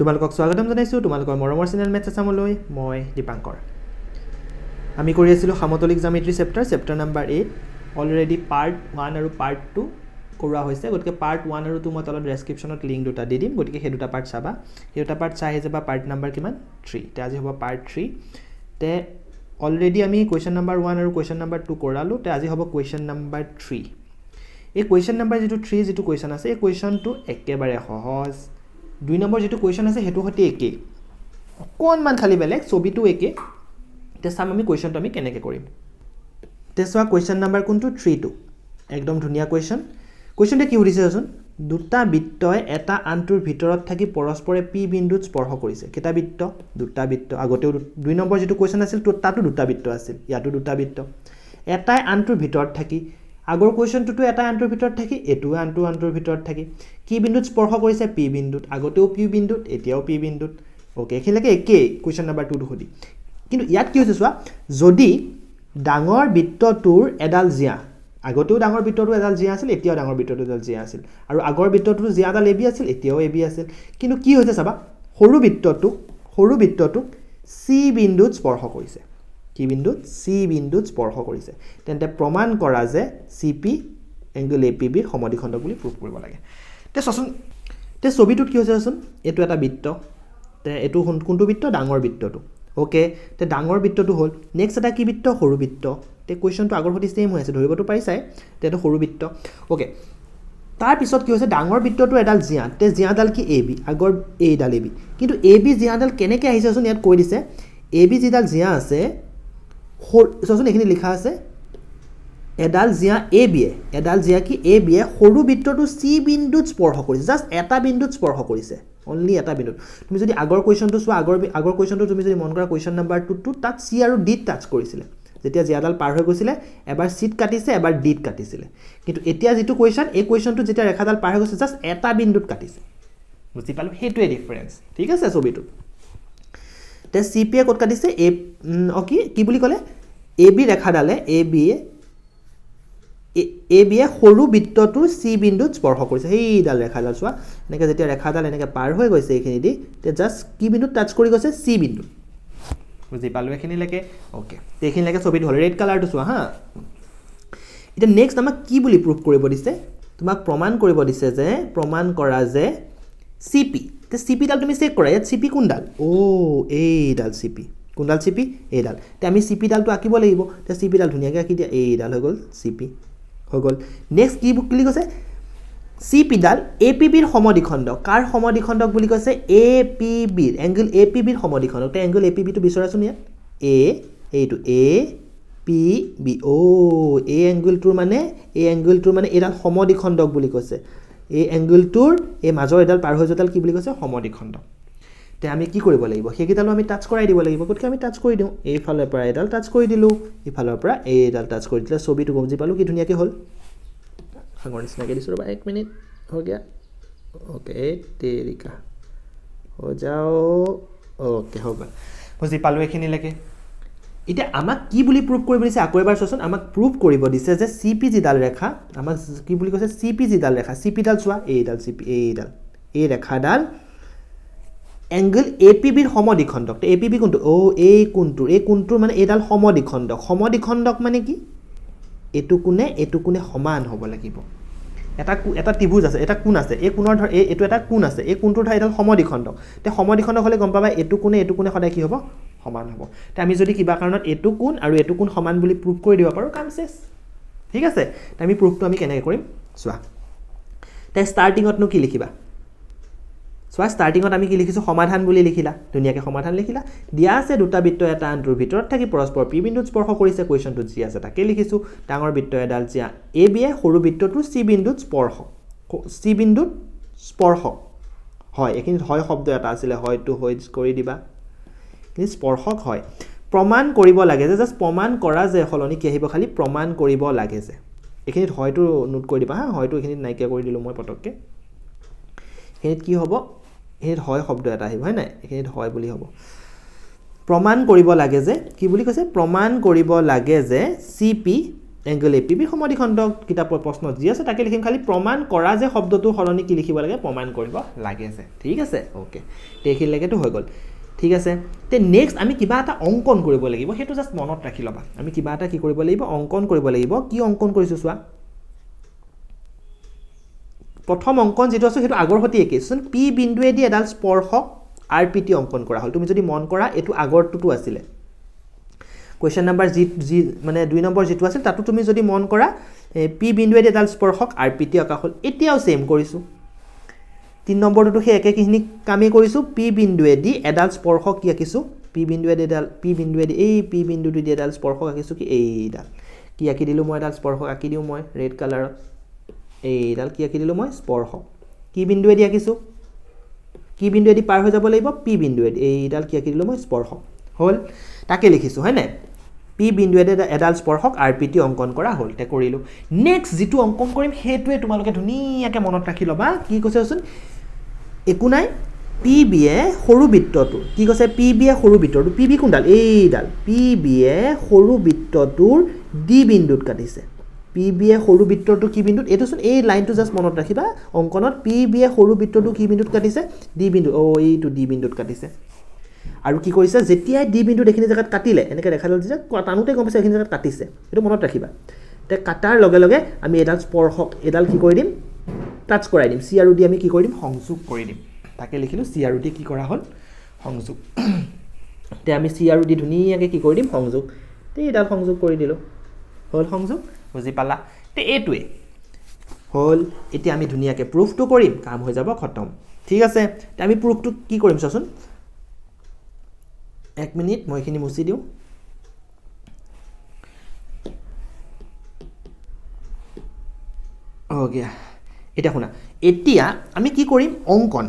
তোমালোকক স্বাগতম জানাইছোঁ তোমালোকৰ মৰমৰ চেনেল মেথছ এচামলৈ মই দীপাংকৰ আমি কৰি আছিলোঁ সামতলিক জামিত্ৰী chapter chapter number eight already part one আৰু পাৰ্ট টু কৰোৱা হৈছে গতিকে পাৰ্ট ওৱান আৰু টু মই তলত ডেছক্ৰিপশ্যনত লিংক দুটা দি দিম গতিকে সেই দুটা পাৰ্ট চাবা সেই দুটা পাৰ্ট চাই যাবা পাৰ্ট নাম্বাৰ কিমান থ্ৰী তে আজি হ'ব পাৰ্ট থ্ৰী তে অলৰেডি আমি কুৱেশ্যন নাম্বাৰ ওৱান আৰু কুৱেশ্যন নাম্বাৰ টু কৰালোঁ তে আজি হ'ব কুৱেশ্যন নাম্বাৰ থ্ৰী এই কুৱেশ্যন নাম্বাৰ যিটো থ্ৰী যিটো কুৱেশ্যন আছে এই কুৱেশ্যনটো একেবাৰে সহজ দুই নম্বৰ যিটো কুৱেশ্যন আছে সেইটো সৈতে একেই অকণমান খালী বেলেগ ছবিটো একেই তে চাম আমি কুৱেশ্যনটো আমি কেনেকৈ কৰিম তে চোৱা কুৱেশ্যন নাম্বাৰ কোনটো থ্ৰী টু একদম ধুনীয়া কুৱেশ্যন কুৱেশ্যনটো কি সুধিছে চোন দুটা বৃত্তই এটা আনটোৰ ভিতৰত থাকি পৰস্পৰে পি বিন্দুত স্পৰ্শ কৰিছে কেইটা বৃত্ত দুটা বৃত্ত আগতেও দুই নম্বৰ যিটো কুৱেশ্যন আছিল তাতো দুটা বৃত্ত আছিল ইয়াতো দুটা বৃত্ত এটাই আনটোৰ ভিতৰত থাকি আগৰ কুৱেশ্যনটোতো এটা আনটোৰ ভিতৰত থাকি এইটোও আনটো আনটোৰ ভিতৰত থাকি কি বিন্দুত স্পৰ্শ কৰিছে পি বিন্দুত আগতেও পি বিন্দুত এতিয়াও পি বিন্দুত অ'কে সেইলৈকে একেই কুৱেশ্যন নাম্বাৰ টুটো সুধি কিন্তু ইয়াত কি হৈছে চোৱা যদি ডাঙৰ বৃত্তটোৰ এডাল জীয়া আগতেও ডাঙৰ বৃত্তটো এডাল জীয়া আছিল এতিয়াও ডাঙৰ বৃত্তটো এডাল জীয়া আছিল আৰু আগৰ বৃত্তটোতো বৃত্তটো জীয়াডাল এবি আছিল এতিয়াও এবি আছিল কিন্তু কি হৈছে চাবা সৰু বৃত্তটোক সৰু বৃত্তটোক চি বিন্দুত স্পৰ্শ কৰিছে কি বিন্দুত চি বিন্দুত স্পৰ্শ কৰিছে তেন্তে প্ৰমাণ কৰা যে C P angle A P বিৰ সমদিখণ্ড বুলি প্ৰুফ কৰিব লাগে তে চাচোন তে ছবিটোত কি হৈছে চাচোন এইটো এটা বৃত্ত তে এইটো কোনটো বৃত্ত ডাঙৰ বৃত্তটো অ'কে তে ডাঙৰ বৃত্তটো হ'ল নেক্সট এটা কি বৃত্ত সৰু বৃত্ত তে কুৱেশ্যনটো আগৰ সৈতে ছেইম হৈ আছে ধৰিবটো পাৰিছাই তেতিয়াতো সৰু বৃত্ত অ'কে তাৰপিছত কি হৈছে ডাঙৰ বৃত্তটো এডাল জীয়া তে জীয়াডাল কি এ বি আগৰ এইডাল এ বি কিন্তু এ বি জীয়াডাল কেনেকৈ আহিছে চোন ইয়াত কৈ দিছে এ বি যিডাল জীয়া আছে সৰু চাচোন এইখিনি লিখা আছে এডাল জীয়া এ বিয়ে এডাল জীয়া কি এ বিয়ে সৰু বৃত্তটো চি বিন্দুত স্পৰ্শ কৰিছে জাষ্ট এটা বিন্দুত স্পৰ্শ কৰিছে অনলি এটা বিন্দুত তুমি যদি আগৰ কুৱেশ্যনটো চোৱা আগৰ আগৰ কুৱেশ্যনটো তুমি যদি মন কৰা কুৱেশ্যন নাম্বাৰ টুটো তাত চি আৰু ডিত টাচ কৰিছিলে যেতিয়া জীয়াডাল পাৰ হৈ গৈছিলে এবাৰ চিত কাটিছে এবাৰ ডিত কাটিছিলে কিন্তু এতিয়া যিটো কুৱেশ্যন এই কুৱেশ্যনটো যেতিয়া ৰেখাডাল পাৰ হৈ গৈছে জাষ্ট এটা বিন্দুত কাটিছে বুজি পালোঁ সেইটোৱে ডিফাৰেঞ্চ ঠিক আছে ছবিটোত তে চি পিয়ে ক'ত কাটিছে এ কি কি বুলি ক'লে A B ৰেখাডালে A B A বিয়ে সৰু বৃত্তটোৰ চি বিন্দুত স্পৰ্শ কৰিছে সেইডাল ৰেখাডাল চোৱা এনেকৈ যেতিয়া ৰেখাডাল এনেকৈ পাৰ হৈ গৈছে এইখিনি দি তে জাষ্ট কি বিন্দুত টাচ কৰি গৈছে চি বিন্দুত বুজি পালোঁ এইখিনিলৈকে অ'কে এইখিনিলৈকে ছবিটো হ'ল ৰেড কালাৰটো চোৱা হা এতিয়া নেক্সট আমাক কি বুলি প্ৰুভ কৰিব দিছে তোমাক প্ৰমাণ কৰিব দিছে যে প্ৰমাণ কৰা যে চি পি তে চি চিপিডাল তুমি চেক কৰা ইয়াত চিপি কোনডাল অ' এইডাল চিপি কোনডাল চিপি এইডাল তে আমি চি চিপিডালটো আঁকিব লাগিব তে চি চিপিডাল ধুনীয়াকৈ আঁকি দিয়া এইডাল হৈ গ'ল চিপি হৈ গ'ল নেক্সট কি বুক বুলি কৈছে চি চিপিডাল এ পি বিৰ সমদিখণ্ড কাৰ সমদিখণ্ডক বুলি কৈছে এ পি বিৰ এংগল এ পি বিৰ সমদিখণ্ডক তে এংগল এ পি বিটো বিচৰাচোন ইয়াত এ এইটো এ পি বি অ' এই এংগলটোৰ মানে এই এংগলটোৰ মানে এইডাল সমদিখণ্ডক বুলি কৈছে এই এংগুলটোৰ এই মাজৰ এডাল পাৰ হৈ যোৱাডাল কি বুলি কৈছে সমদিখণ্ড এতিয়া আমি কি কৰিব লাগিব সেইকেইডালো আমি টাচ কৰাই দিব লাগিব গতিকে আমি টাচ কৰি দিওঁ এইফালৰ পৰা এডাল টাচ কৰি দিলোঁ ইফালৰ পৰা এই এডাল টাচ কৰি দিলে ছবিটো গমজি পালোঁ কি ধুনীয়াকৈ হ'ল আগৰ নিচিনাকৈ দিছোঁ ৰ'বা এক মিনিট হৈ গিয়া অ'কে দেৰিকা হৈ যাওঁ অ'কে হৈ গ'ল বুজি পালোঁ এইখিনিলৈকে এতিয়া আমাক কি বুলি প্ৰুভ কৰিব দিছে আকৌ এবাৰ চোৱাচোন আমাক প্ৰুভ কৰিব দিছে যে চি পি যিডাল ৰেখা আমাক কি বুলি কৈছে চি পি যিডাল ৰেখা চি পিডাল চোৱা এইডাল চি পি এইডাল এই ৰেখাডাল এংগল এ পি বিৰ সমদ্বিখণ্ডক এ পি বি কোনটো অ' এই কোনটোৰ এই কোনটোৰ মানে এইডাল সমদ্বিখণ্ডক সমদ্বিখণ্ডক মানে কি এইটো কোনে এইটো কোনে সমান হ'ব লাগিব এটা এটা ত্ৰিভুজ আছে এটা কোন আছে এই কোণৰ ধৰ এইটো এটা কোন আছে এই কোণটোৰ ধৰ এইডাল সমদ্বিখণ্ডক এতিয়া সমদ্বিখণ্ডক হ'লে গম পাবা এইটো কোনে এইটো কোনে সদায় কি হ'ব সমান হ'ব তে আমি যদি কিবা কাৰণত এইটো কোন আৰু এইটো কোন সমান বুলি প্ৰুফ কৰি দিব পাৰোঁ কাম চেছ ঠিক আছে তে আমি প্ৰুফটো আমি কেনেকৈ কৰিম চোৱা তে ষ্টাৰ্টিঙতনো কি লিখিবা চোৱা ষ্টাৰ্টিঙত আমি কি লিখিছোঁ সমাধান বুলি লিখিলা ধুনীয়াকৈ সমাধান লিখিলা দিয়া আছে দুটা বৃত্ত এটা আনটোৰ ভিতৰত থাকি পৰস্পৰ পি বিন্দুত স্পৰ্শ কৰিছে কুৱেশ্যনটোত যি আছে তাকে লিখিছোঁ ডাঙৰ বৃত্ত এডাল যি এ বি এ সৰু বৃত্তটো চি বিন্দুত স্পৰ্শ চি বিন্দুত স্পৰ্শ হয় এইখিনি হয় শব্দ এটা আছিলে হয়টো হয় কৰি দিবা কিন্তু স্পৰ্শক হয় প্ৰমাণ কৰিব লাগে যে জাষ্ট প্ৰমাণ কৰা যে সলনি কি আহিব খালি প্ৰমাণ কৰিব লাগে যে এইখিনিত হয়তো নোট কৰি দিবা হা হয়তো এইখিনিত নাইকিয়া কৰি দিলোঁ মই পটককৈ এইখিনিত কি হ'ব এইখিনিত হয় শব্দ এটা আহিব হয় নাই এইখিনিত হয় বুলি হ'ব প্ৰমাণ কৰিব লাগে যে কি বুলি কৈছে প্ৰমাণ কৰিব লাগে যে C P angle A P P সমাধিখণ্ড কিতাপৰ প্ৰশ্ন যি আছে তাকে লিখিম খালি প্ৰমাণ কৰা যে শব্দটো সলনি কি লিখিব লাগে প্ৰমাণ কৰিব লাগে যে ঠিক আছে অ'কে তেইখিনিলৈকেতো হৈ গ'ল ঠিক আছে তে নেক্সট আমি কিবা এটা অংকন কৰিব লাগিব সেইটো জাষ্ট মনত ৰাখি ল'বা আমি কিবা এটা কি কৰিব লাগিব অংকন কৰিব লাগিব কি অংকন কৰিছোঁ চোৱা প্ৰথম অংকন যিটো আছোঁ সেইটো আগৰ সৈতে একেই চোন পি বিন্দুৱেদি এডাল স্পৰ্শক আৰ পি টি অংকন কৰা হ'ল তুমি যদি মন কৰা এইটো আগৰটোতো আছিলে কুৱেশ্যন নম্বৰ যি যি মানে দুই নম্বৰ যিটো আছিল তাতো তুমি যদি মন কৰা পি বিন্দুৱেদি এডাল স্পৰ্শক আৰ পি টি অকা হ'ল এতিয়াও ছেম কৰিছোঁ তিনি নম্বৰটোতো সেই একেখিনি কামেই কৰিছোঁ পি বিন্দুৱেদি এডাল স্পৰ্শক কি আঁকিছোঁ পি বিন্দুৱেদিডাল পি বিন্দুৱেদি এই পি বিন্দুটো দি এডাল স্পৰ্শক আঁকিছোঁ কি এইডাল কি আঁকি দিলোঁ মই এডাল স্পৰ্শক আঁকি দিওঁ মই ৰেড কালাৰত এইডাল কি আঁকি দিলোঁ মই স্পৰ্শক কি বিন্দুৱেদি আঁকিছোঁ কি বিন্দুৱেদি পাৰ হৈ যাব লাগিব পি বিন্দুৱেদি এইডাল কি আঁকি দিলোঁ মই স্পৰ্শক হ'ল তাকে লিখিছোঁ হয়নে পি বিন্দুৱেদে এডাল স্পৰ্শক আৰ পি টি অংকন কৰা হ'ল তে কৰিলোঁ নেক্সট যিটো অংকন কৰিম সেইটোৱে তোমালোকে ধুনীয়াকৈ মনত ৰাখি ল'বা কি কৈছে একো নাই পি বি এ সৰু বৃত্তটো কি কৈছে পি বি এ সৰু বৃত্তটো পি বি কোনডাল এইডাল পি বি এ সৰু বৃত্তটোৰ ডি বিন্দুত কাটিছে পি বি এ সৰু বৃত্তটো কি বিন্দুত এইটোচোন এই লাইনটো জাষ্ট মনত ৰাখিবা অংকনত পি বিয়ে সৰু বৃত্তটো কি বিন্দুত কাটিছে ডি বিন্দু অ' এইটো ডি বিন্দুত কাটিছে আৰু কি কৰিছে যেতিয়াই ডি বিন্দুত এইখিনি জেগাত কাটিলে এনেকৈ দেখা দিলে যে টানোতে গম পাইছে এইখিনি জেগাত কাটিছে সেইটো মনত ৰাখিবা এতিয়া কাটাৰ লগে লগে আমি এডাল স্পৰ্শক এডাল কি কৰি দিম টাচ কৰাই দিম চি আৰু ডি আমি কি কৰি দিম সংযোগ কৰি দিম তাকে লিখিলোঁ চি আৰু ডি কি কৰা হ'ল সংযোগ এতিয়া আমি চি আৰু ডি ধুনীয়াকৈ কি কৰি দিম সংযোগ এইডাল সংযোগ কৰি দিলোঁ হ'ল সংযোগ বুজি পালা এতিয়া এইটোৱে হ'ল এতিয়া আমি ধুনীয়াকৈ প্ৰুফটো কৰিম কাম হৈ যাব খতম ঠিক আছে এতিয়া আমি প্ৰুফটো কি কৰিম চোৱাচোন এক মিনিট মই এইখিনি মুচি দিওঁ অ'কে এতিয়া শুনা এতিয়া আমি কি কৰিম অংকন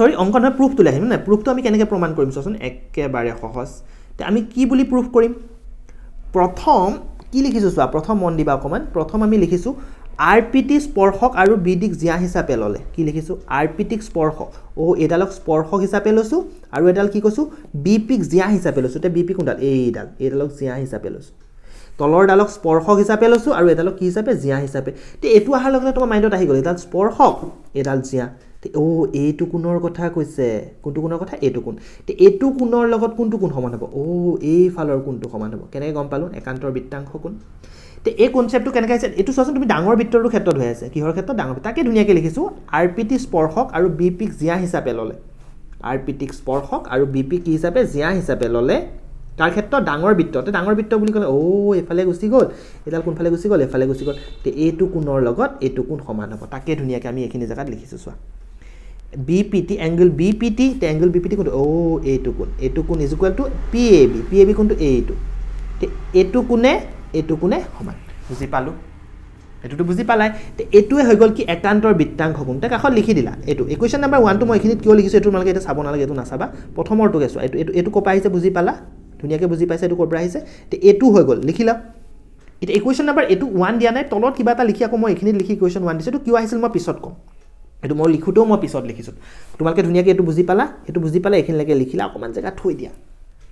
চৰি অংকন হয় প্ৰুফটো লৈ আহিম নহয় প্ৰুফটো আমি কেনেকৈ প্ৰমাণ কৰিম চোৱাচোন একেবাৰে সহজ এতিয়া আমি কি বুলি প্ৰুফ কৰিম প্ৰথম কি লিখিছোঁ চোৱা প্ৰথম মন দিবা অকণমান প্ৰথম আমি লিখিছোঁ আৰ পি টি স্পৰ্শক আৰু বিদিক জীয়া হিচাপে ল'লে কি লিখিছোঁ আৰ পি টিক স্পৰ্শ অ' এইডালক স্পৰ্শক হিচাপে লৈছোঁ আৰু এডাল কি কৈছোঁ বি পিক জীয়া হিচাপে লৈছোঁ এতিয়া বি পি কোনডাল এইডাল এইডালক জীয়া হিচাপে লৈছোঁ তলৰ ডালক স্পৰ্শক হিচাপে লৈছোঁ আৰু এডালক কি হিচাপে জীয়া হিচাপে তে এইটো অহাৰ লগে লগে তোমাৰ মাইণ্ডত আহি গ'ল এডাল স্পৰ্শক এডাল জীয়া অ' এইটো কোণৰ কথা কৈছে কোনটো কোণৰ কথা এইটো কোণ তে এইটো কোণৰ লগত কোনটো কোণ সমান হ'ব অ' এইফালৰ কোণটো সমান হ'ব কেনেকৈ গম পালোঁ একান্তৰ বৃত্তাংশ কোণ তে এই কনচেপ্টটো কেনেকৈ আছে এইটো চোৱাচোন তুমি ডাঙৰ বৃত্তৰটো ক্ষেত্ৰত হৈ আছে কিহৰ ক্ষেত্ৰত ডাঙৰ বৃত্ত তাকে ধুনীয়াকৈ লিখিছোঁ আৰ পি টি স্পৰ্শক আৰু বি পিক জীয়া হিচাপে ল'লে আৰ পি টিক স্পৰ্শক আৰু বি পিক কি হিচাপে জীয়া হিচাপে ল'লে তাৰ ক্ষেত্ৰত ডাঙৰ বৃত্ত তো ডাঙৰ বৃত্ত বুলি ক'লে অ' এইফালে গুচি গ'ল এইডাল কোনফালে গুচি গ'ল এইফালে গুচি গ'ল তে এইটো কোণৰ লগত এইটো কোণ সমান হ'ব তাকে ধুনীয়াকৈ আমি এইখিনি জেগাত লিখিছোঁ চোৱা B P T angle B P T তে এংগল বি পি টি কোনটো অ' এইটো কোণ এইটো কোণ is equal to P A B P A B কোনটো এইটো তে এইটো কোণে এইটো কোণে সমান বুজি পালোঁ এইটোতো বুজি পালাই তে এইটোৱে হৈ গ'ল কি একান্তৰ বৃত্তাংশ কোণ তে কাষত লিখি দিলা এইটো এই কুৱেশ্যন নাম্বাৰ ওৱানটো মই এইখিনিত কিয় লিখিছোঁ এইটো তোমালোকে এতিয়া চাব নালাগে এইটো নাচাবা প্ৰথমৰটোকে চোৱা এইটো এইটো এইটো ক'ৰপৰা আহিছে বুজি পালা ধুনীয়াকৈ বুজি পাইছে এইটো ক'ৰ পৰা আহিছে এতিয়া এইটো হৈ গ'ল লিখি লিখিলা এতিয়া ইকুৱেশ্যন নাম্বাৰ এইটো ওৱান দিয়া নাই তলত কিবা এটা লিখি আকৌ মই এইখিনিত লিখি ইকুৱেশ্যন ওৱান দিছোঁ এইটো কিয় আহিছিল মই পিছত ক'ম এইটো মই লিখোঁতেও মই পিছত লিখিছোঁ তোমালোকে ধুনীয়াকৈ এইটো বুজি পালা সেইটো বুজি পালা এইখিনিলৈকে লিখিলা অকণমান জেগা থৈ দিয়া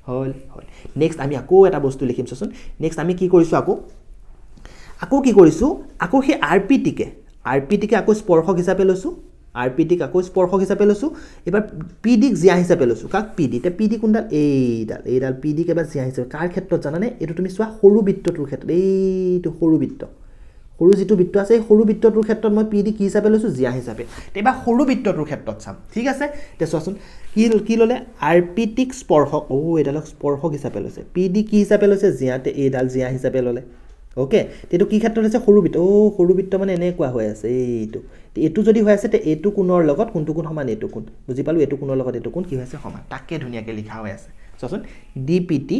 হ'ল হ'ল নেক্সট আমি আকৌ এটা বস্তু লিখিম চোন নেক্সট আমি কি কৰিছোঁ আকৌ আকৌ কি কৰিছোঁ আকৌ সেই আৰ পি টিকে আৰ পি টিকে আকৌ স্পৰ্শক হিচাপে লৈছোঁ আৰ পি ডিক আকৌ স্পৰ্শক হিচাপে লৈছোঁ এইবাৰ পি ডিক জীয়া হিচাপে লৈছোঁ কাক পি ডি এতিয়া পি ডি কোনডাল এইডাল এইডাল পি ডিক এবাৰ জীয়া হিচাপে কাৰ ক্ষেত্ৰত জানানে এইটো তুমি চোৱা সৰু বৃত্তটোৰ ক্ষেত্ৰত এইটো সৰু বৃত্ত সৰু যিটো বৃত্ত আছে এই সৰু বৃত্তটোৰ ক্ষেত্ৰত মই পি ডি কি হিচাপে লৈছোঁ জীয়া হিচাপে এইবাৰ সৰু বৃত্তটোৰ ক্ষেত্ৰত চাম ঠিক আছে এতিয়া চোৱাচোন কি কি ল'লে আৰ পি টিক স্পৰ্শক অ' এইডালক স্পৰ্শক হিচাপে লৈছে পি ডি কি হিচাপে লৈছে জীয়াতে এইডাল জীয়া হিচাপে ল'লে অ'কে এইটো কি ক্ষেত্ৰত হৈছে সৰুবৃত্ত অ' সৰুবৃত্ত মানে এনেকুৱা হৈ আছে এইটো এইটো যদি হৈ আছে তে এইটো কোণৰ লগত কোনটো কোণ সমান এইটো কোণ বুজি পালোঁ এইটো কোণৰ লগত এইটো কোণ কি হৈ আছে সমান তাকে ধুনীয়াকৈ লিখা হৈ আছে চচোন ডি পি টি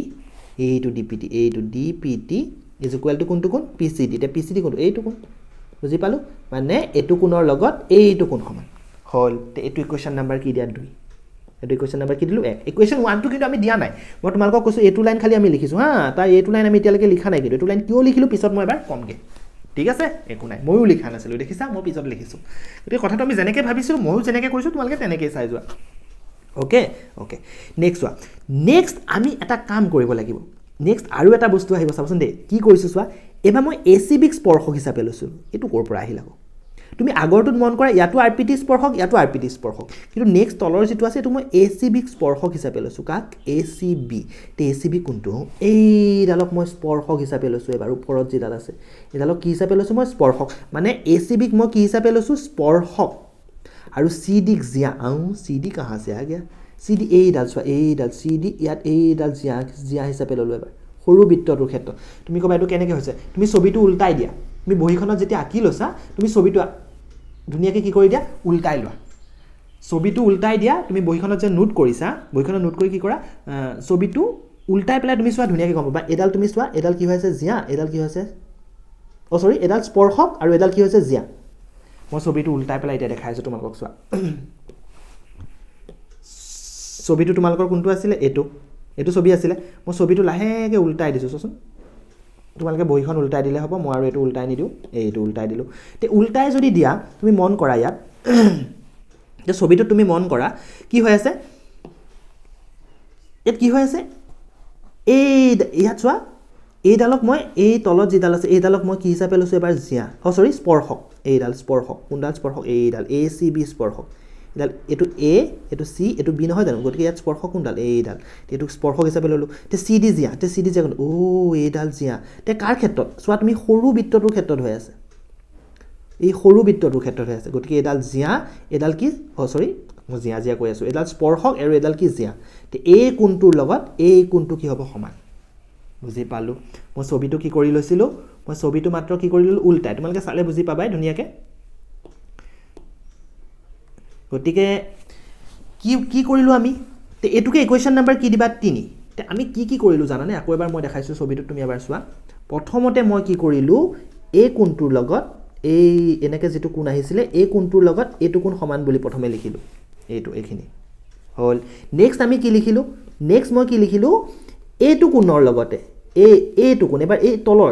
এইটো ডি পি টি এইটো ডি পি টি ইজ ইকুৱেলটো কোনটো কোণ পি চি ডি এতিয়া পি চি ডি কোনটো এইটো কোণ বুজি পালোঁ মানে এইটো কোণৰ লগত এইটো কোণ সমান হ'ল এইটো ইকুৱেশ্যন নাম্বাৰ কি দিয়া দুই এইটো ইকুৱেশ্যন নাম্বাৰ কি দিলোঁ এক ইকুৱেশ্যন ওৱানটো কিন্তু আমি দিয়া নাই মই তোমালোকক কৈছোঁ এইটো লাইন খালী আমি লিখিছোঁ হা তাৰ এইটো লাইন আমি এতিয়ালৈকে লিখা নাই কিন্তু এইটো লাইন কিয় লিখিলোঁ পিছত মই এবাৰ কমকৈ ঠিক আছে একো নাই ময়ো লিখা নাছিলোঁ দেখিছা মই পিছত লিখিছোঁ গতিকে কথাটো আমি যেনেকৈ ভাবিছোঁ ময়ো যেনেকৈ কৈছোঁ তোমালোকে তেনেকৈ চাই যোৱা অ'কে অ'কে নেক্সট চোৱা নেক্সট আমি এটা কাম কৰিব লাগিব নেক্সট আৰু এটা বস্তু আহিব চাবচোন দেই কি কৰিছোঁ চোৱা এইবাৰ মই এ চি বিক স্পৰ্শক হিচাপে লৈছোঁ এইটো ক'ৰ পৰা আহিল আকৌ তুমি আগৰটোত মন কৰা ইয়াতো আৰ পি টি স্পৰ্শক ইয়াতো আৰ পি টি স্পৰ্শক কিন্তু নেক্সট তলৰ যিটো আছে এইটো মই এ চি বিক স্পৰ্শক হিচাপে লৈছোঁ কাক এ চি বি তে এ চি বি কোনটো এইডালক মই স্পৰ্শক হিচাপে লৈছোঁ এইবাৰ ওপৰত যিডাল আছে এইডালক কি হিচাপে লৈছোঁ মই স্পৰ্শক মানে এ চি বিক মই কি হিচাপে লৈছোঁ স্পৰ্শক আৰু চি ডিক জীয়া আওঁ চি ডি কাহাঁ জীয়া গিয়া চি ডি এইডাল চোৱা এইডাল চি ডি ইয়াত এইডাল জীয়া জীয়া হিচাপে ল'লোঁ এবাৰ সৰু বৃত্তটোৰ ক্ষেত্ৰত তুমি ক'বা এইটো কেনেকৈ হৈছে তুমি ছবিটো ওলটাই দিয়া তুমি বহীখনত যেতিয়া আঁকি লৈছা তুমি ছবিটো ধুনীয়াকৈ কি কৰি দিয়া উল্টাই লোৱা ছবিটো উল্টাই দিয়া তুমি বহীখনত যে নোট কৰিছা বহীখনত নোট কৰি কি কৰা ছবিটো উল্টাই পেলাই তুমি চোৱা ধুনীয়াকৈ গম পাবা এডাল তুমি চোৱা এডাল কি হৈছে জীয়া এডাল কি হৈছে অ চৰি এডাল স্পৰ্শক আৰু এডাল কি হৈছে জীয়া মই ছবিটো উল্টাই পেলাই এতিয়া দেখাইছোঁ তোমালোকক চোৱা ছবিটো তোমালোকৰ কোনটো আছিলে এইটো এইটো ছবি আছিলে মই ছবিটো লাহেকৈ উল্টাই দিছোঁ চোৱাচোন তোমালোকে বহীখন ওলটাই দিলে হ'ব মই আৰু এইটো ওলটাই নিদিওঁ এই এইটো ওলটাই দিলোঁ তে ওলটাই যদি দিয়া তুমি মন কৰা ইয়াত এতিয়া ছবিটোত তুমি মন কৰা কি হৈ আছে ইয়াত কি হৈ আছে এই ইয়াত চোৱা এইডালক মই এই তলত যিডাল আছে এইডালক মই কি হিচাপে লৈছোঁ এবাৰ জীয়া অ' চৰি স্পৰ্শক এইডাল স্পৰ্শক কোনডাল স্পৰ্শক এইডাল এ চি বি স্পৰ্শক এডাল এইটো এ এইটো চি এইটো বি নহয় জানো গতিকে ইয়াত স্পৰ্শ কোনডাল এইডাল এইটো স্পৰ্শক হিচাপে ল'লোঁ তে চি ডি জিয়া তে চি ডি জিয়া অ' এইডাল জীয়া তে কাৰ ক্ষেত্ৰত চোৱা তুমি সৰু বৃত্তটোৰ ক্ষেত্ৰত হৈ আছে এই সৰু বৃত্তটোৰ ক্ষেত্ৰত হৈ আছে গতিকে এইডাল জীয়া এইডাল কি অ' চৰি মই জীয়া জীয়া কৈ আছোঁ এইডাল স্পৰ্শক আৰু এইডাল কি জীয়া তে এই কোনটোৰ লগত এই কোনটো কি হ'ব সমান বুজি পালোঁ মই ছবিটো কি কৰি লৈছিলোঁ মই ছবিটো মাত্ৰ কি কৰি কৰিলোঁ ওলটাই তোমালোকে চালে বুজি পাবাই ধুনীয়াকৈ গতিকে কি কি কৰিলোঁ আমি এইটোকে ইকুৱেশ্যন নাম্বাৰ কি দিবা তিনি আমি কি কি কৰিলোঁ জানানে আকৌ এবাৰ মই দেখাইছোঁ ছবিটোত তুমি এবাৰ চোৱা প্ৰথমতে মই কি কৰিলোঁ এই কোনটোৰ লগত এই এনেকৈ যিটো কোন আহিছিলে এই কোনটোৰ লগত এইটো কোন সমান বুলি প্ৰথমে লিখিলোঁ এইটো এইখিনি হ'ল নেক্সট আমি কি লিখিলোঁ নেক্সট মই কি লিখিলোঁ এইটো কোণৰ লগতে এই এইটো কোণ এবাৰ এই তলৰ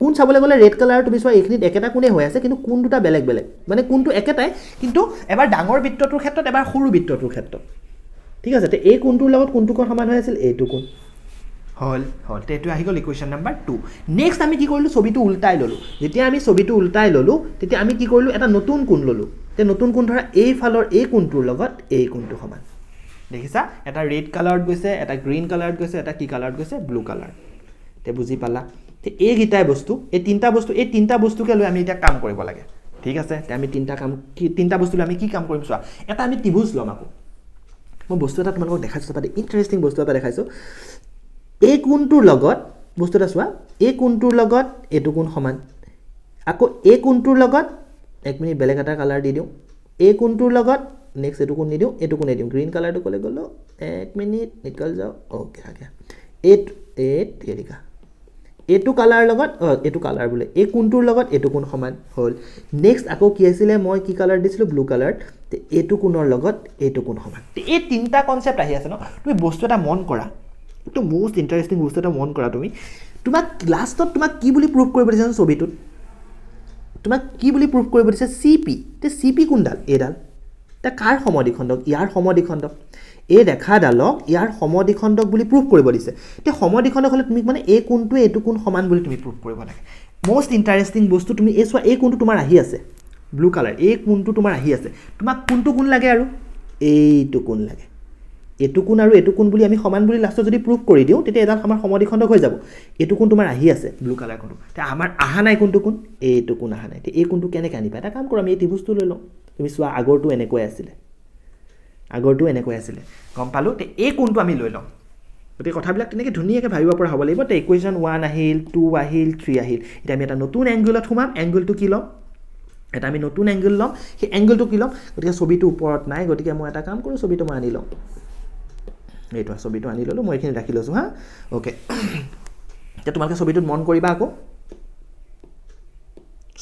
কোন চাবলৈ গ'লে ৰেড কালাৰ তুমি চোৱা এইখিনিত একেটা কোনে হৈ আছে কিন্তু কোন দুটা বেলেগ বেলেগ মানে কোনটো একেটাই কিন্তু এবাৰ ডাঙৰ বৃত্তটোৰ ক্ষেত্ৰত এবাৰ সৰু বৃত্তটোৰ ক্ষেত্ৰত ঠিক আছে তে এই কোনটোৰ লগত কোনটো কোন সমান হৈ আছিল এইটো কোন হ'ল হ'ল তে এইটো আহি গ'ল ইকুৱেশ্যন নাম্বাৰ টু নেক্সট আমি কি কৰিলোঁ ছবিটো ওলটাই ল'লোঁ যেতিয়া আমি ছবিটো ওলটাই ল'লোঁ তেতিয়া আমি কি কৰিলোঁ এটা নতুন কোন ল'লোঁ তে নতুন কোন ধৰা এইফালৰ এই কোনটোৰ লগত এই কোনটো সমান দেখিছা এটা ৰেড কালাৰত গৈছে এটা গ্ৰীণ কালাৰত গৈছে এটা কি কালাৰত গৈছে ব্লু কালাৰ তে বুজি পালা এইকেইটাই বস্তু এই তিনিটা বস্তু এই তিনিটা বস্তুকে লৈ আমি এতিয়া কাম কৰিব লাগে ঠিক আছে এতিয়া আমি তিনিটা কাম তিনিটা বস্তু লৈ আমি কি কাম কৰিম চোৱা এটা আমি ত্ৰিভুজ ল'ম আকৌ মই বস্তু এটা তোমালোকক দেখাইছোঁ তাতে ইণ্টাৰেষ্টিং বস্তু এটা দেখাইছোঁ এই কোনটোৰ লগত বস্তু এটা চোৱা এই কোনটোৰ লগত এইটো কোন সমান আকৌ এই কোনটোৰ লগত এক মিনিট বেলেগ এটা কালাৰ দি দিওঁ এই কোনটোৰ লগত নেক্সট এইটো কোন দি দিওঁ এইটো কোণ নিদিওঁ গ্ৰীণ কালাৰটো ক'লে গ'লোঁ এক মিনিট নিকল যাওঁ অ'কে অ'কে এইট এইট হেৰিকা এইটো কালাৰ লগত এইটো কালাৰ বোলে এই কোনটোৰ লগত এইটো কোন সমান হ'ল নেক্সট আকৌ কি আছিলে মই কি কালাৰ দিছিলোঁ ব্লু কালাৰ এইটো কোণৰ লগত এইটো কোণ সমান এই তিনিটা কনচেপ্ট আহি আছে ন তুমি বস্তু এটা মন কৰা এইটো মষ্ট ইণ্টাৰেষ্টিং বস্তু এটা মন কৰা তুমি তোমাক লাষ্টত তোমাক কি বুলি প্ৰুভ কৰিব দিছে ছবিটোত তোমাক কি বুলি প্ৰুভ কৰিব দিছে চি পি এতিয়া চি পি কোনডাল এইডাল এতিয়া কাৰ সমদিখণ্ডক ইয়াৰ সমদিখণ্ডক এই দেখাডালক ইয়াৰ সমদিখণ্ডক বুলি প্ৰুফ কৰিব দিছে এতিয়া সমদিখণ্ডক হ'লে তুমি মানে এই কোনটোৱে এইটো কোন সমান বুলি তুমি প্ৰুফ কৰিব লাগে মষ্ট ইণ্টাৰেষ্টিং বস্তু তুমি এই চোৱা এই কোনটো তোমাৰ আহি আছে ব্লু কালাৰ এই কোনটো তোমাৰ আহি আছে তোমাক কোনটো কোন লাগে আৰু এইটো কোন লাগে এইটো কোন আৰু এইটো কোন বুলি আমি সমান বুলি লাষ্টত যদি প্ৰুফ কৰি দিওঁ তেতিয়া এডাল আমাৰ সমদিখণ্ডক হৈ যাব এইটো কোন তোমাৰ আহি আছে ব্লু কালাৰ কোনটো এতিয়া আমাৰ আহা নাই কোনটো কোন এইটো কোন আহা নাই এতিয়া এই কোনটো কেনেকৈ আনিবা এটা কাম কৰোঁ আমি এই ত্ৰিভুজটো লৈ লওঁ তুমি চোৱা আগৰটো এনেকুৱাই আছিলে আগৰটো এনেকৈ আছিলে গম পালোঁ তে এই কোনটো আমি লৈ লওঁ গতিকে কথাবিলাক তেনেকৈ ধুনীয়াকৈ ভাবিব পৰা হ'ব লাগিব তে ইকুৱেশ্যন ওৱান আহিল টু আহিল থ্ৰী আহিল এতিয়া আমি এটা নতুন এংগুলত সোমাম এংগুলটো কি ল'ম এটা আমি নতুন এংগুল ল'ম সেই এংগুলটো কি ল'ম গতিকে ছবিটো ওপৰত নাই গতিকে মই এটা কাম কৰোঁ ছবিটো মই আনি ল'ম এইটো ছবিটো আনি ল'লোঁ মই এইখিনি ৰাখি লৈছোঁ হা অ'কে এতিয়া তোমালোকে ছবিটোত মন কৰিবা আকৌ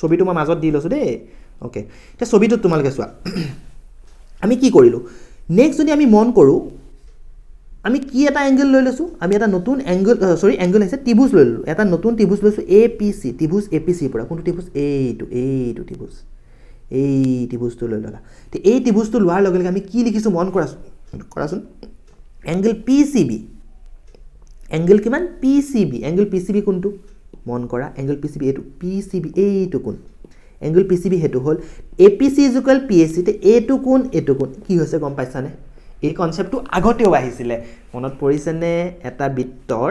ছবিটো মই মাজত দি লৈছোঁ দেই অ'কে এতিয়া ছবিটোত তোমালোকে চোৱা আমি কি কৰিলোঁ নেক্সট যদি আমি মন কৰোঁ আমি কি এটা এংগেল লৈ লৈছোঁ আমি এটা নতুন এংগেল চৰি এংগেল হৈছে টিভুজ লৈ ল'লোঁ এটা নতুন টিভুজ লৈছোঁ এ পি চি টিভুজ এ পি চিৰ পৰা কোনটো টিভুজ এইটো এইটো টিভুজ এই টিভুজটো লৈ ল'লা তে এই টিভুজটো লোৱাৰ লগে লগে আমি কি লিখিছোঁ মন কৰাচোন কৰাচোন angle P C B angle কিমান P C B angle P C B কোনটো মন কৰা এংগেল পি চি বি এইটো পি চি বি এইটো কোন এংগুল পি চি বি সেইটো হ'ল A P C is equal P A C তে এইটো কোণ এইটো কোণ কি হৈছে গম পাইছানে এই কনচেপ্টটো আগতেও আহিছিলে মনত পৰিছেনে এটা বৃত্তৰ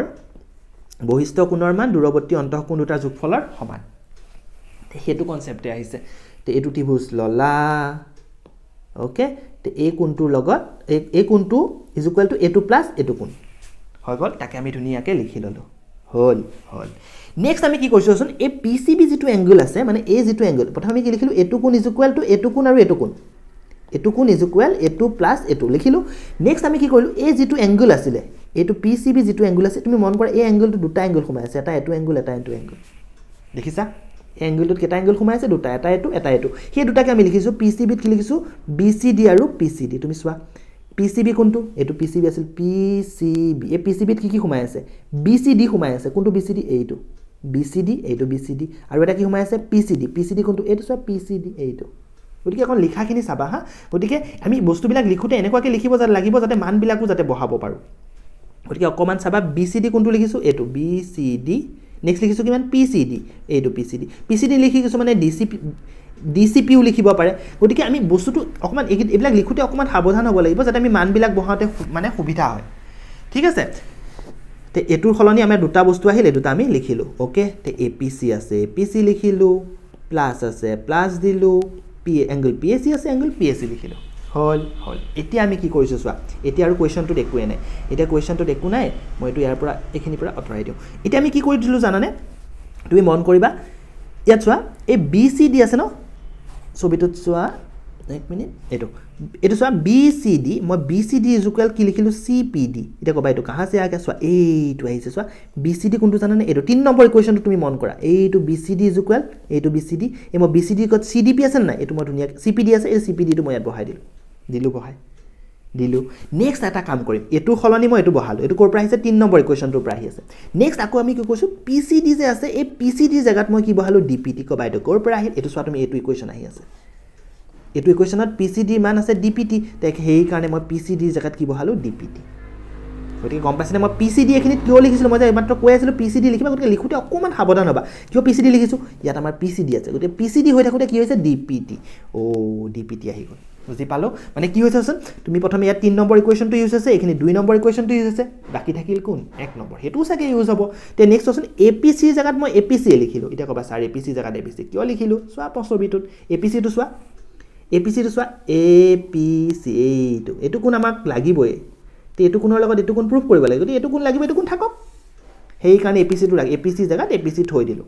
বহিষ্ঠ কোণৰ মান দূৰৱৰ্তী অন্তঃকোণ দুটা যোগফলৰ সমান সেইটো কনচেপ্টে আহিছে এই ত্ৰিভুজ ল'লা অ'কে এই কোণটোৰ লগত এই এই কোণটো ইজুকুৱেল টু এইটো প্লাছ এইটো কোণ হৈ গ'ল তাকে আমি ধুনীয়াকৈ লিখি ল'লোঁ হ'ল হ'ল নেক্সট আমি কি কৰিছোঁ চোন এই পি চি বি যিটো এংগুল আছে মানে এই যিটো এংগল প্ৰথমে কি লিখিলোঁ এইটো কোন ইজ ইকুৱেল টু এইটো কোন আৰু এইটো কোন এইটো কোন ইজ ইকুৱেল এইটো প্লাছ এইটো লিখিলোঁ নেক্সট আমি কি কৰিলোঁ এই যিটো এংগুল আছিলে এইটো পি চি বি যিটো এংগুল আছে তুমি মন কৰা এই এংগলটো দুটা এংগল সোমাই আছে এটা এইটো এংগল এটা এইটো এংগুল দেখিছা এংগুলটোত কেইটা এংগল সোমাই আছে দুটা এটা এইটো এটা এইটো সেই দুটাকে আমি লিখিছোঁ পি চি বিত কি লিখিছোঁ বি চি ডি আৰু পি চি ডি তুমি চোৱা পি চি বি কোনটো এইটো পি চি বি আছিল পি চি বি এই পি চি বিত কি কি সোমাই আছে বি চি ডি সোমাই আছে কোনটো বি চি ডি এইটো বি চি ডি এইটো বি চি ডি আৰু এটা কি সোমাই আছে P C D P C D কোনটো এইটো চোৱা পি চি ডি এইটো গতিকে অকণ লিখাখিনি চাবা হা গতিকে আমি বস্তুবিলাক লিখোঁতে এনেকুৱাকৈ লিখিব যাতে লাগিব যাতে মানবিলাকো যাতে বঢ়াব পাৰোঁ গতিকে অকণমান চাবা বি চি ডি কোনটো লিখিছোঁ এইটো বি চি ডি নেক্সট লিখিছোঁ কিমান পি চি ডি এইটো P C D P C D লিখি কিছুমানে D C P D C পিও লিখিব পাৰে গতিকে আমি বস্তুটো অকণমান এইবিলাক লিখোঁতে অকণমান সাৱধান হ'ব লাগিব যাতে আমি মানবিলাক বঢ়াওঁতে মানে সুবিধা হয় ঠিক আছে তে এইটোৰ সলনি আমাৰ দুটা বস্তু আহিলে দুটা আমি লিখিলোঁ অ'কে তে এ পি চি আছে এ পি চি লিখিলোঁ প্লাছ আছে প্লাছ দিলোঁ P angle P A C আছে এংগল পি এ চি লিখিলোঁ হ'ল হ'ল এতিয়া আমি কি কৰিছোঁ চোৱা এতিয়া আৰু কুৱেশ্যনটোত একোৱেই নাই এতিয়া কুৱেশ্যনটোত একো নাই মই এইটো ইয়াৰ পৰা এইখিনিৰ পৰা আঁতৰাই দিওঁ এতিয়া আমি কি কৰি দিলোঁ জানানে তুমি মন কৰিবা ইয়াত চোৱা এই বি চি দি আছে ন ছবিটোত চোৱা এক মিনিট এইটো এইটো চোৱা বি চি ডি মই B C D is equal কি লিখিলোঁ চি পি ডি এতিয়া ক'বা এইটো কাহাঁ আগে চোৱা এইটো আহিছে চোৱা বি চি ডি কোনটো জানানে এইটো তিনি নম্বৰ ইকুৱেশ্যনটো তুমি মন কৰা এইটো B C D is equal এইটো বি চি ডি এই মই বি চি ডি কত চি ডি পি আছে নাই এইটো মই ধুনীয়াকৈ চি পি ডি আছে এই চি পি ডিটো মই ইয়াত বহাই দিলোঁ দিলোঁ বহাই দিলোঁ নেক্সট এটা কাম কৰিম এইটো সলনি মই এইটো বহালোঁ এইটো ক'ৰ পৰা আহিছে তিনি নম্বৰ ইকুৱেশ্যনটোৰ পৰা আহি আছে নেক্সট আকৌ আমি কি কৈছোঁ পি চি ডি যে আছে এই পি চি ডি জেগাত মই কি বহালোঁ ডি পি টি ক'বা এইটো ক'ৰ পৰা আহিল এইটো চোৱা তুমি এইটো ইকুৱেশ্যন আহি আছে এইটো ইকুৱেশ্যনত পি চি ডি ইমান আছে ডি পি টি তেখ সেইকাৰণে মই পি চি ডিৰ জেগাত কি বহালোঁ ডি পি টি গতিকে গম পাইছেনে মই পি চি ডি এইখিনিত কিয় লিখিছিলোঁ মই যে এইমাত্ৰ কৈ আছিলোঁ পি চি ডি লিখিবা গতিকে লিখোঁতে অকণমান সাৱধান হ'বা কিয় পি চি ডি লিখিছোঁ ইয়াত আমাৰ পি চি ডি আছে গতিকে পি চি ডি হৈ থাকোঁতে কি হৈছে ডি পি টি অ' ডি পি টি আহি গ'ল বুজি পালোঁ মানে কি হৈছে চোন তুমি প্ৰথমে ইয়াত তিনি নম্বৰ ইকুৱেশ্যনটো ইউজ আছে এইখিনি দুই নম্বৰ ইকুৱেশ্যনটো ইউজ আছে বাকী থাকিল কোন এক নম্বৰ সেইটোও চাগে ইউজ হ'ব এতিয়া নেক্সট কচোন এ পি চিৰ জেগাত মই এ পি চিয়ে লিখিলোঁ এতিয়া ক'বা ছাৰ এ পি চি জেগাত এ পি চি কিয় লিখিলোঁ চোৱা প্ৰছবিটোত এ পি চিটো চোৱা এ পি চিটো চোৱা এ পি চি এইটো এইটো কোণ আমাক লাগিবই এতিয়া এইটো কোণৰ লগত এইটো কোণ প্ৰুফ কৰিব লাগিব গতিকে এইটো কোণ লাগিব এইটো কোণ থাকক সেইকাৰণে এ পি চিটো লাগে এ পি চি জেগাত এ পি চি থৈ দিলোঁ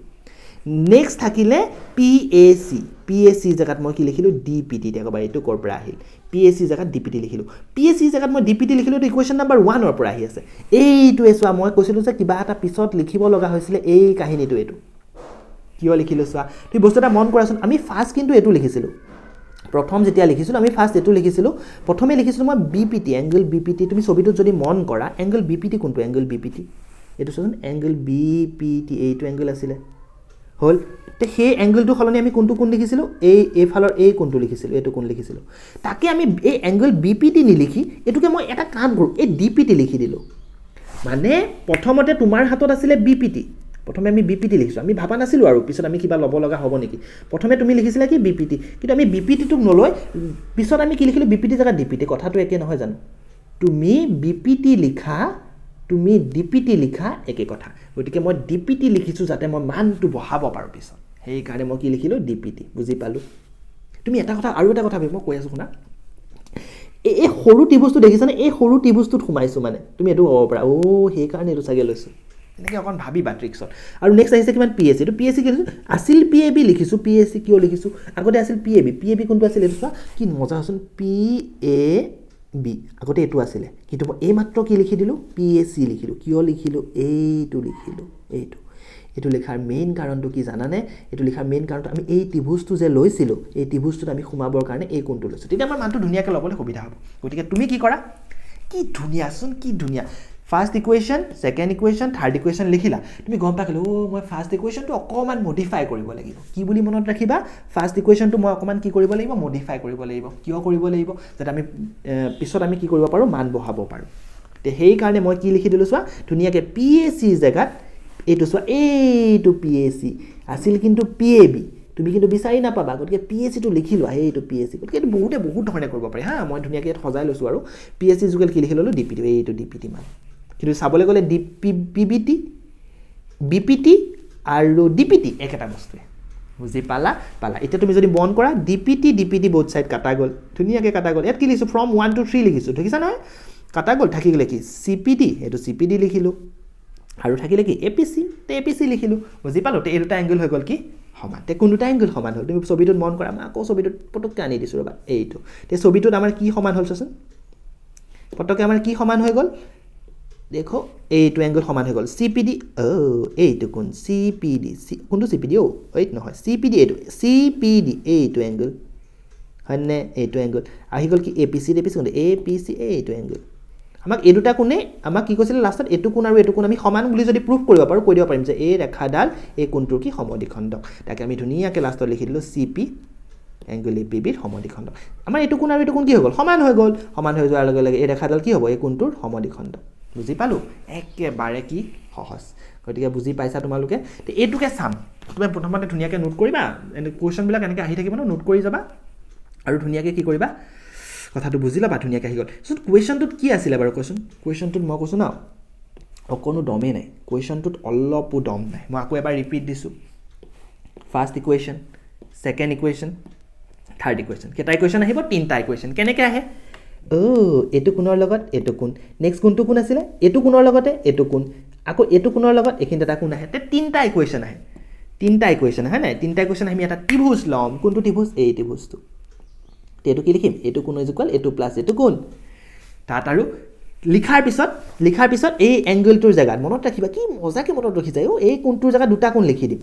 নেক্সট থাকিলে P A C P A C জেগাত মই কি লিখিলোঁ ডি পি টি এতিয়া এইটো ক'ৰ পৰা আহিল পি এ চি জেগাত ডি পি টি লিখিলোঁ পি এ চি জেগাত মই ডি পি টি লিখিলোঁ এইটো ইকুৱেশ্যন নাম্বাৰ ওৱানৰ পৰা আহি আছে এইটোৱে চোৱা মই কৈছিলোঁ যে কিবা এটা পিছত লিখিব লগা হৈছিলে এই কাহিনীটো এইটো কিয় লিখিলোঁ চোৱা তুমি বস্তু এটা মন কৰাচোন আমি ফাৰ্ষ্ট কিন্তু এইটো লিখিছিলোঁ প্ৰথম যেতিয়া লিখিছিলোঁ আমি ফাৰ্ষ্ট এইটো লিখিছিলোঁ প্ৰথমে লিখিছিলোঁ মই B P T angle B P T তুমি ছবিটোত যদি মন কৰা এংগল বি পি টি কোনটো এংগল বি পি টি এইটো চোৱাচোন এংগল বি পি টি এইটো এংগল আছিলে হ'ল তে সেই এংগলটো সলনি আমি কোনটো কোন লিখিছিলোঁ এই এইফালৰ এই কোনটো লিখিছিলোঁ এইটো কোন লিখিছিলোঁ তাকে আমি এই এংগল বি পি টি নিলিখি এইটোকে মই এটা কাম কৰোঁ এই ডি পি টি লিখি দিলোঁ মানে প্ৰথমতে তোমাৰ হাতত আছিলে বি পি টি প্ৰথমে আমি বি পি টি লিখিছোঁ আমি ভাবা নাছিলোঁ আৰু পিছত আমি কিবা ল'ব লগা হ'ব নেকি প্ৰথমে তুমি লিখিছিলা কি বি পি টি কিন্তু আমি বি পি টিটোক নলৈ পিছত আমি কি লিখিলোঁ বি পি টি জেগাত ডি পি টি কথাটো একে নহয় জানো তুমি বি পি টি লিখা তুমি ডি পি টি লিখা একে কথা গতিকে মই ডি পি টি লিখিছোঁ যাতে মই মানটো বঢ়াব পাৰোঁ পিছত সেইকাৰণে মই কি লিখিলোঁ ডি পি টি বুজি পালোঁ তুমি এটা কথা আৰু এটা কথা ভাবি মই কৈ আছোঁ শুনা এই সৰু টিবুজটো দেখিছানে এই সৰু টিবুজটোত সোমাইছোঁ মানে তুমি এইটো ক'ব পাৰা অ' সেইকাৰণে এইটো চাগে লৈছোঁ এনেকৈ অকণ ভাবি বা ট্ৰিক্সত আৰু নেক্সট আহিছে কিমান পি এছ চি এইটো পি এছ চি কি লিখিছোঁ আছিল পি এ বি লিখিছোঁ পি এছ চি কিয় লিখিছোঁ আগতে আছিল P A B P A B কোনটো আছিল এইটো চোৱা কি মজা হৈছোন পি এ বি আগতে এইটো আছিলে কিন্তু মই এইমাত্ৰ কি লিখি দিলোঁ পি এ চি লিখিলোঁ কিয় লিখিলোঁ এইটো লিখিলোঁ এইটো এইটো লিখাৰ মেইন কাৰণটো কি জানানে এইটো লিখাৰ মেইন কাৰণটো আমি এই ত্ৰিভুজটো যে লৈছিলোঁ এই ত্ৰিভুজটোত আমি সোমাবৰ কাৰণে এই কোনটো লৈছোঁ তেতিয়া আমাৰ মানটো ধুনীয়াকৈ ল'বলৈ সুবিধা হ'ব গতিকে তুমি কি কৰা কি ধুনীয়াচোন কি ধুনীয়া first equation second equation third equation লিখিলা তুমি গম পাই অ' মই ফাৰ্ষ্ট ইকুৱেশ্যনটো অকণমান মডিফাই কৰিব লাগিব কি বুলি মনত ৰাখিবা ফাৰ্ষ্ট ইকুৱেশ্যনটো মই অকণমান কি কৰিব লাগিব মডিফাই কৰিব লাগিব কিয় কৰিব লাগিব যাতে আমি পিছত আমি কি কৰিব পাৰোঁ মান বঢ়াব পাৰোঁ তে সেইকাৰণে মই কি লিখি দিলোঁ চোৱা ধুনীয়াকৈ পি এ চি জেগাত এইটো চোৱা এইটো পি এ চি আছিল কিন্তু পি এ বি তুমি কিন্তু বিচাৰি নাপাবা গতিকে পি এ চিটো লিখি লোৱা সেইটো পি এ চি গতিকে এইটো বহুতে বহুত ধৰণে কৰিব পাৰি হা মই ধুনীয়াকৈ ইয়াত সজাই লৈছোঁ আৰু পি এ চি যোগে কি লিখি ল'লোঁ ডি পি টি এইটো ডি পি টি মান কিন্তু চাবলৈ গ'লে D P P B T B P T আৰু ডি পি টি একেটা বস্তুৱে বুজি পালা পালা এতিয়া তুমি যদি মন কৰা D P T D P T বহুত ছাইড কাটা গ'ল ধুনীয়াকৈ কাটা গ'ল ইয়াত কি লিখিছোঁ ফ্ৰম ওৱান টু থ্ৰী লিখিছোঁ ঠিক আছে নহয় কাটা গ'ল থাকিলে কি চি পি টি সেইটো চি পি ডি লিখিলোঁ আৰু থাকিলে কি এ পি চি তে এ পি চি লিখিলোঁ বুজি পালোঁ তে এই দুটা এংগুল হৈ গ'ল কি সমান তে কোনো দুটা এংগুল সমান হ'ল তুমি ছবিটোত মন কৰা মই আকৌ ছবিটোত পটককৈ আনি দিছোঁ ৰ'বা এইটো তে ছবিটোত আমাৰ কি সমান হ'ল চোচোন পটককৈ আমাৰ কি সমান হৈ গ'ল দেখো এইটো এংগল সমান হৈ গ'ল চি পি ডি এইটো কোন চি পি ডি চি কোনটো চি পি ডি অ' এইট নহয় চি পি ডি এইটো চি পি ডি এইটো এংগল হয়নে এইটো এংগল আহি গ'ল কি A P C A P C কোনটো এ পি চি এইটো এংগল আমাক এই দুটা কোণে আমাক কি কৈছিলে লাষ্টত এইটো কোণ আৰু এইটো কোণ আমি সমান বুলি যদি প্ৰুফ কৰিব পাৰোঁ কৈ দিব পাৰিম যে এই ৰেখাডাল এই কোণটোৰ কি সমদিখণ্ডক তাকে আমি ধুনীয়াকৈ লাষ্টত লিখি দিলোঁ চি পি এংগুলি বিবিধ সমদ্বিখণ্ড আমাৰ এইটো কোন আৰু এইটো কোন কি হৈ গ'ল সমান হৈ গ'ল সমান হৈ যোৱাৰ লগে লগে এই ৰেখাডাল কি হ'ব এই কোণটোৰ সমদ্বিখণ্ড বুজি পালোঁ একেবাৰে কি সহজ গতিকে বুজি পাইছা তোমালোকে এইটোকে চাম তুমি প্ৰথমতে ধুনীয়াকৈ নোট কৰিবা এনে কুৱেশ্যনবিলাক এনেকৈ আহি থাকিব ন নোট কৰি যাবা আৰু ধুনীয়াকৈ কি কৰিবা কথাটো বুজি ল'বা ধুনীয়াকৈ আহি গ'ল চোন কুৱেশ্যনটোত কি আছিলে বাৰু কুৱেশ্যন কুৱেশ্যনটোত মই কৈছোঁ ন অকণো দমেই নাই কুৱেশ্যনটোত অলপো দম নাই মই আকৌ এবাৰ ৰিপিট দিছোঁ first equation second equation third equation কেইটা ইকুৱেশ্যন আহিব তিনিটা ইকুৱেশ্যন কেনেকৈ আহে অ' এইটো কোণৰ লগত এইটো কোণ নেক্সট কোণটো কোণ আছিলে এইটো কোণৰ লগতে এইটো কোন আকৌ এইটো কোণৰ লগত এইখিনি এটা কোন আহে তিনিটা ইকুৱেশ্যন আহে তিনিটা ইকুৱেশ্যন হয় নাই তিনিটা ইকুৱেশ্যন আমি এটা ত্ৰিভুজ ল'ম কোনটো টিভুজ এই ত্ৰিভুজটো এইটো কি লিখিম এইটো কোন ইজ ইকুৱেল এইটো প্লাছ এইটো কোন তাত আৰু লিখাৰ পিছত লিখাৰ পিছত এই এংগলটোৰ জেগাত মনত ৰাখিবা কি মজাকৈ মনত ৰাখি যায় অ' এই কোনটোৰ জেগাত দুটা কোন লিখি দিম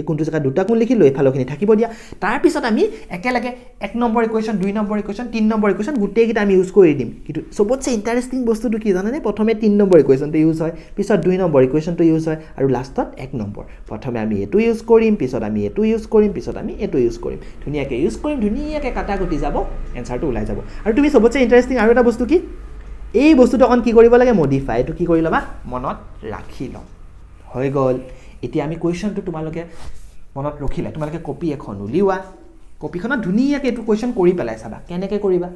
এই কোনটো জেগা দুটা কোন লিখি লৈ ফালৰখিনি থাকিব দিয়া তাৰপিছত আমি একেলগে এক নম্বৰ ইকুৱেশ্যন দুই নম্বৰ ইকুৱেশ্যন তিনি নম্বৰ ইকুৱেশ্যন গোটেইকেইটা আমি ইউজ কৰি দিম কিন্তু চবতছে ইণ্টাৰেষ্টিং বস্তুটো কি জানেনে প্ৰথমে তিনি নম্বৰ ইকুৱেশ্যনটো ইউজ হয় পিছত দুই নম্বৰ ইকুৱেশ্যনটো ইউজ হয় আৰু লাষ্টত এক নম্বৰ প্ৰথমে আমি এইটো ইউজ কৰিম পিছত আমি এইটো ইউজ কৰিম পিছত আমি এইটো ইউজ কৰিম ধুনীয়াকৈ ইউজ কৰিম ধুনীয়াকৈ কাটা কুটি যাব এনচাৰটো ওলাই যাব আৰু তুমি চবতছে ইণ্টাৰেষ্টিং আৰু এটা বস্তু কি এই বস্তুটো অকণ কি কৰিব লাগে মডিফাই এইটো কি কৰি ল'বা মনত ৰাখি ল'ম হৈ গ'ল এতিয়া আমি কুৱেশ্যনটো তোমালোকে মনত ৰখিলে তোমালোকে কপি এখন উলিওৱা কপিখনত ধুনীয়াকৈ এইটো কুৱেশ্যন কৰি পেলাই চাবা কেনেকৈ কৰিবা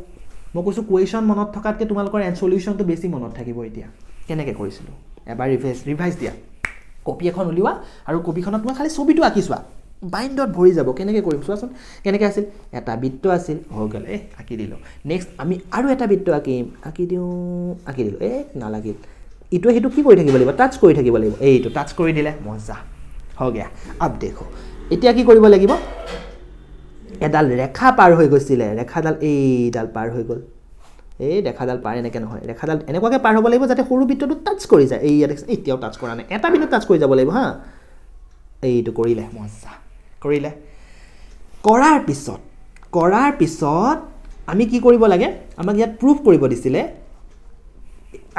মই কৈছোঁ কুৱেশ্যন মনত থকাতকৈ তোমালোকৰ এন চলিউশ্যনটো বেছি মনত থাকিব এতিয়া কেনেকৈ কৰিছিলোঁ এবাৰ ৰিভাইজ ৰিভাইজ দিয়া কপি এখন উলিওৱা আৰু কপিখনত তোমাৰ খালী ছবিটো আঁকি চোৱা বাইণ্ডত ভৰি যাব কেনেকৈ কৰিম চোৱাচোন কেনেকৈ আছিল এটা বৃত্ত আছিল হৈ গ'লে এই আঁকি দিলোঁ নেক্সট আমি আৰু এটা বৃত্ত আঁকিম আঁকি দিওঁ আঁকি দিলোঁ এই নালাগিল ইটোৱে সেইটো কি কৰি থাকিব লাগিব টাচ কৰি থাকিব লাগিব এইটো টাচ কৰি দিলে মজা হ'ব গে আপডেট হ'ব এতিয়া কি কৰিব লাগিব এডাল ৰেখা পাৰ হৈ গৈছিলে ৰেখাডাল এইডাল পাৰ হৈ গ'ল এই ৰেখাডাল পাৰ এনেকৈ নহয় ৰেখাডাল এনেকুৱাকৈ পাৰ হ'ব লাগিব যাতে সৰু বিত্তটো টাচ কৰি যায় এই ইয়াত এতিয়াও টাচ কৰা নাই এটা বিত্তত টাচ কৰি যাব লাগিব হা এইটো কৰিলে মজা কৰিলে কৰাৰ পিছত কৰাৰ পিছত আমি কি কৰিব লাগে আমাক ইয়াত প্ৰুফ কৰিব দিছিলে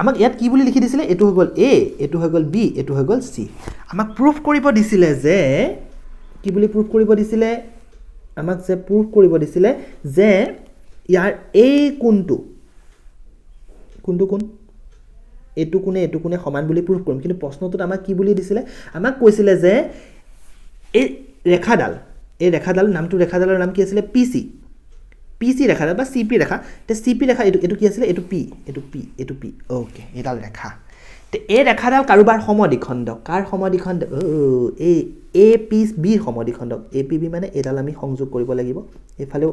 আমাক ইয়াত কি বুলি লিখি দিছিলে এইটো হৈ গ'ল এ এইটো হৈ গ'ল বি এইটো হৈ গ'ল চি আমাক প্ৰুফ কৰিব দিছিলে যে কি বুলি প্ৰুফ কৰিব দিছিলে আমাক যে প্ৰুফ কৰিব দিছিলে যে ইয়াৰ এই কোনটো কোনটো কোন এইটো কোনে এইটো কোনে সমান বুলি প্ৰুফ কৰিম কিন্তু প্ৰশ্নটোত আমাক কি বুলি দিছিলে আমাক কৈছিলে যে এই ৰেখাডাল এই ৰেখাডাল নামটো ৰেখাডালৰ নাম কি আছিলে পি চি পি চি ৰেখা বা চি পি ৰেখা তে চি পি ৰেখা এইটো এইটো কি আছিলে এইটো পি এইটো পি এইটো পি অ'কে এইডাল ৰেখা তে এই ৰেখাডাল কাৰোবাৰ সমদিখণ্ড কাৰ সমদ্বিখণ্ড এই এ পি বি সমদ্বিখণ্ডক এ পি বি মানে এইডাল আমি সংযোগ কৰিব লাগিব এইফালেও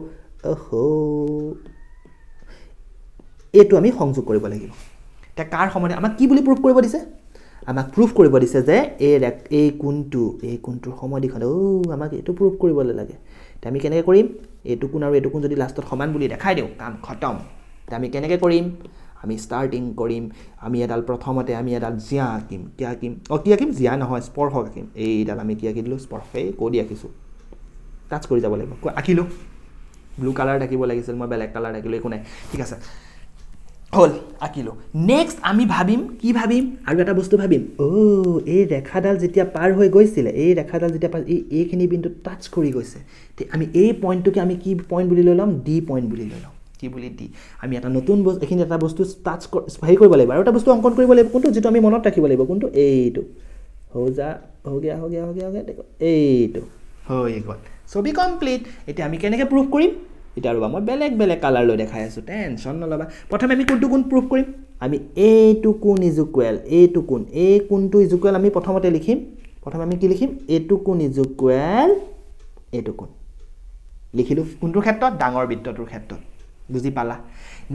এইটো আমি সংযোগ কৰিব লাগিব তে কাৰ সমদ্বি আমাক কি বুলি প্ৰুফ কৰিব দিছে আমাক প্ৰুফ কৰিব দিছে যে এই এই কোনটো এই কোনটোৰ সমদ্বিখণ্ড অ' আমাক এইটো প্ৰুফ কৰিবলৈ লাগে এতিয়া আমি কেনেকৈ কৰিম এইটো কোণ আৰু এইটো কোণ যদি লাষ্টত সমান বুলি দেখাই দিওঁ কাম খতম এতিয়া আমি কেনেকৈ কৰিম আমি ষ্টাৰ্টিং কৰিম আমি এডাল প্ৰথমতে আমি এডাল জীয়া আঁকিম কি আঁকিম অঁ কি আঁকিম জীয়া নহয় স্পৰ্শ আঁকিম এইডাল আমি কি আঁকি দিলোঁ স্পৰ্শেই কৰি আঁকিছোঁ টাচ কৰি যাব লাগিব আঁকিলোঁ ব্লু কালাৰ থাকিব লাগিছিল মই বেলেগ কালাৰ থাকিলোঁ একো নাই ঠিক আছে হ'ল আঁকিলোঁ নেক্সট আমি ভাবিম কি ভাবিম আৰু এটা বস্তু ভাবিম অ' এই ৰেখাডাল যেতিয়া পাৰ হৈ গৈছিলে এই ৰেখাডাল যেতিয়া পাৰ এই এইখিনি বিন্দু টাচ কৰি গৈছে আমি এই পইণ্টটোকে আমি কি পইণ্ট বুলি লৈ ল'ম ডি পইণ্ট বুলি লৈ ল'ম কি বুলি ডি আমি এটা নতুন বস্তু এইখিনি এটা বস্তু টাচ হেৰি কৰিব লাগিব আৰু এটা বস্তু অংকন কৰিব লাগিব কোনটো যিটো আমি মনত ৰাখিব লাগিব কোনটো এইটো হৈ যা হৈ গিয়া হৈ গিয়া হৈ গিয়া হৈ গিয়া এইটো হৈ গ'ল ছবি কমপ্লিট এতিয়া আমি কেনেকৈ প্ৰুভ কৰিম এতিয়া ৰ'বা মই বেলেগ বেলেগ কালাৰ লৈ দেখাই আছোঁ টেনশ্যন নল'বা প্ৰথমে আমি কোনটো কোন প্ৰুফ কৰিম আমি এইটো কোন ইজুকুৱেল এইটো কোন এই কোনটো ইজুকুৱেল আমি প্ৰথমতে লিখিম প্ৰথমে আমি কি লিখিম এইটো কোন ইজুকুৱেল এইটো কোন লিখিলোঁ কোনটোৰ ক্ষেত্ৰত ডাঙৰ বৃত্তটোৰ ক্ষেত্ৰত বুজি পালা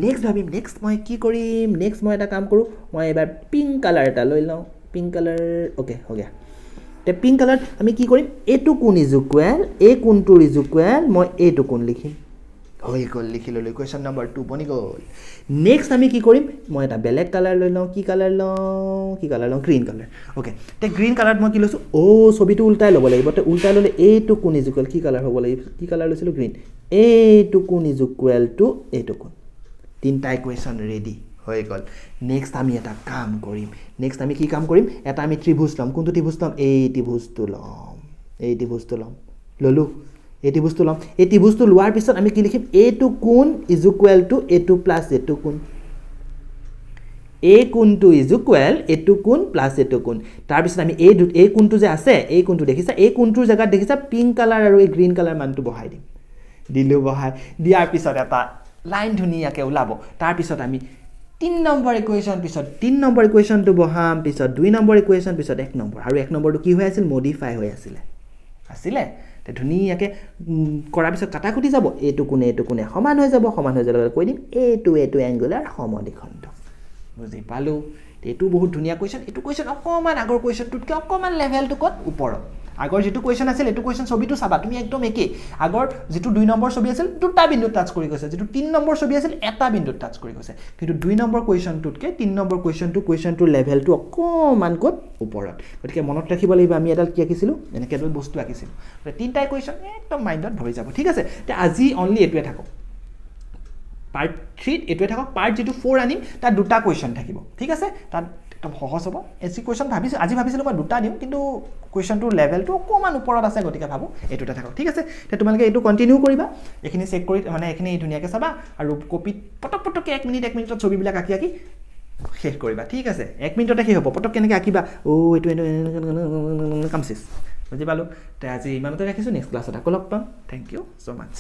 নেক্সট ভাবিম নেক্সট মই কি কৰিম নেক্সট মই এটা কাম কৰোঁ মই এইবাৰ পিংক কালাৰ এটা লৈ লওঁ পিংক কালাৰ অ'কে হ'ব তে পিংক কালাৰত আমি কি কৰিম এইটো কোন ইজুকুৱেল এই কোনটোৰ ইজুকুৱেল মই এইটো কোন লিখিম হৈ গ'ল লিখি লিখিলোঁ কুৱেশ্যন নম্বৰ টু বনি গ'ল নেক্সট আমি কি কৰিম মই এটা বেলেগ কালাৰ লৈ লওঁ কি কালাৰ লওঁ কি কালাৰ লওঁ গ্ৰীণ কালাৰ অ'কে তে গ্ৰীণ কালাৰত মই কি লৈছোঁ অ' ছবিটো ওলটাই ল'ব লাগিব তে ওলটাই ল'লে এইটো কোন ইজ ইকুৱেল কি কালাৰ হ'ব লাগিব কি কালাৰ লৈছিলোঁ গ্ৰীণ এইটো কোন ইজ ইকুৱেল টু এইটো কোন তিনিটাই কুৱেশ্যন ৰেডি হৈ গ'ল নেক্সট আমি এটা কাম কৰিম নেক্সট আমি কি কাম কৰিম এটা আমি ত্ৰিভুজ ল'ম কোনটো ত্ৰিভুজ ল'ম এই ত্ৰিভুজটো ল'ম এই ত্ৰিভুজটো ল'ম ল'লোঁ এই ত্ৰিভুজটো ল'ম এই ত্ৰিভুজটো লোৱাৰ পিছত আমি কি লিখিম এইটো কোণ ইজ ইকুৱেল টু এইটো প্লাছ এইটো কোণ এই কোণটো ইজ ইকুৱেল এইটো কোণ প্লাছ এইটো কোণ তাৰপিছত আমি এই এই কোণটো যে আছে এই কোণটো দেখিছা এই কোণটোৰ জেগাত দেখিছা পিংক কালাৰ আৰু এই গ্ৰীণ কালাৰ মানটো বহাই দিম দিলোঁ বহাই দিয়াৰ পিছত এটা লাইন ধুনীয়াকৈ ওলাব তাৰপিছত আমি তিনি নম্বৰ ইকুৱেশ্যন পিছত তিনি নম্বৰ ইকুৱেশ্যনটো বহাম পিছত দুই নম্বৰ ইকুৱেশ্যন পিছত এক নম্বৰ আৰু এক নম্বৰটো কি হৈ আছিল মডিফাই হৈ আছিলে আছিলে ধুনীয়াকৈ কৰাৰ পিছত কাটাকুটি যাব এইটো কোনে এইটো কোনে সমান হৈ যাব সমান হৈ যোৱাৰ লগে লগে কৈ দিম এইটো এইটো এংগুলাৰ সমদিখণ্ড বুজি পালোঁ এইটো বহুত ধুনীয়া কুৱেশ্যন এইটো কুৱেশ্যন অকণমান আগৰ কুৱেশ্যনটোতকৈ অকণমান লেভেলটো ক'ত ওপৰত আগৰ যিটো কুৱেশ্যন আছিল এইটো কুৱেশ্যন ছবিটো চাবা তুমি একদম একেই আগৰ যিটো দুই নম্বৰ ছবি আছিল দুটা বিন্দুত টাচ কৰি গৈছে যিটো তিনি নম্বৰ ছবি আছিল এটা বিন্দুত টাচ কৰি গৈছে কিন্তু দুই নম্বৰ কুৱেশ্যনটোতকৈ তিনি নম্বৰ কুৱেশ্যনটো কুৱেশ্যনটোৰ লেভেলটো অকণমানকৈ ওপৰত গতিকে মনত ৰাখিব লাগিব আমি এডাল কি আঁকিছিলোঁ এনেকৈ এডাল বস্তু আঁকিছিলোঁ গতিকে তিনিটাই কুৱেশ্যন একদম মাইণ্ডত ভৰি যাব ঠিক আছে এতিয়া আজি অনলি এইটোৱে থাকক পাৰ্ট থ্ৰীত এইটোৱে থাকক পাৰ্ট যিটো ফ'ৰ আনিম তাত দুটা কুৱেশ্যন থাকিব ঠিক আছে তাত একদম সহজ হ'ব এছি কুৱেশ্যন ভাবিছোঁ আজি ভাবিছিলোঁ মই দুটা দিওঁ কিন্তু কুৱেশ্যনটোৰ লেভেলটো অকণমান ওপৰত আছে গতিকে ভাবোঁ এইটোতে থাকক ঠিক আছে এতিয়া তোমালোকে এইটো কণ্টিনিউ কৰিবা এইখিনি চেক কৰি মানে এইখিনি ধুনীয়াকৈ চাবা আৰু কপিত পটক পটককৈ এক মিনিট এক মিনিটত ছবিবিলাক আঁকি আঁকি শেষ কৰিবা ঠিক আছে এক মিনিটতে শেষ হ'ব পটক কেনেকৈ আঁকিবা ঔ এইটো এইটো কাম চিজ বুজি পালোঁ তে আজি ইমানতে ৰাখিছোঁ নেক্সট ক্লাছত আকৌ লগ পাম থেংক ইউ ছ' মাছ